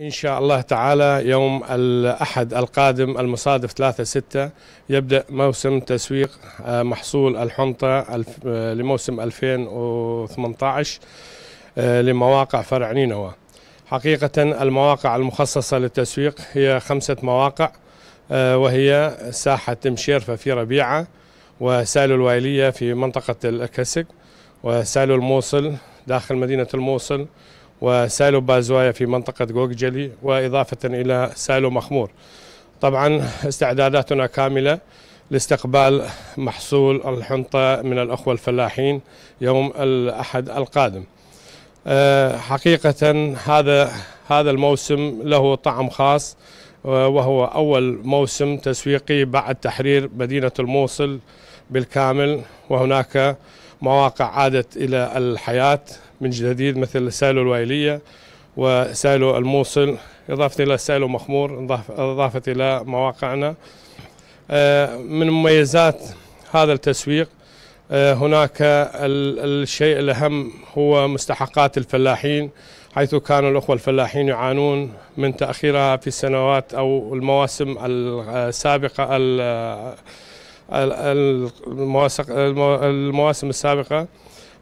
إن شاء الله تعالى يوم الأحد القادم المصادف 3/6 يبدأ موسم تسويق آه، محصول الحنطة آه، لموسم 2018 آه، لمواقع فرع نينوى حقيقة المواقع المخصصة للتسويق هي خمسة مواقع وهي ساحة مشيرفة في ربيعة وسالو الوايلية في منطقة الكسك وسالو الموصل داخل مدينة الموصل وسالو بازوايا في منطقة جوججلي وإضافة إلى سالو مخمور طبعا استعداداتنا كاملة لاستقبال محصول الحنطة من الأخوة الفلاحين يوم الأحد القادم آه، حقيقة هذا هذا الموسم له طعم خاص آه، وهو أول موسم تسويقي بعد تحرير مدينة الموصل بالكامل وهناك مواقع عادت إلى الحياة من جديد مثل سايلو الوائلية وسايلو الموصل إضافة إلى سايلو مخمور إضافة إلى مواقعنا آه، من مميزات هذا التسويق آه، هناك الشيء الأهم هو مستحقات الفلاحين حيث كان الأخوة الفلاحين يعانون من تأخيرها في السنوات أو المواسم آه، السابقة المواسم السابقة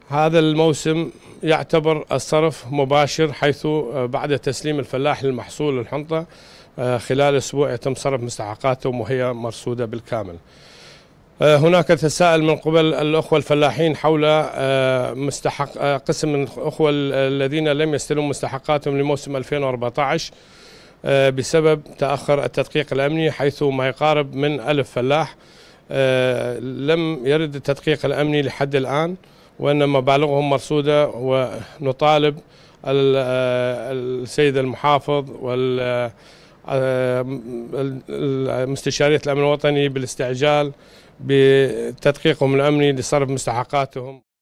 هذا الموسم يعتبر الصرف مباشر حيث آه، بعد تسليم الفلاح المحصول الحنطة آه، خلال أسبوع يتم صرف مستحقاته وهي مرصودة بالكامل آه، هناك تساءل من قبل الأخوة الفلاحين حول مستحق قسم من الأخوة الذين لم يستلموا مستحقاتهم لموسم 2014 بسبب تأخر التدقيق الأمني حيث ما يقارب من ألف فلاح لم يرد التدقيق الأمني لحد الآن وانما مبالغهم مرصودة ونطالب السيد المحافظ والمستشارية مستشارية الأمن الوطني بالاستعجال بتدقيقهم الأمني لصرف مستحقاتهم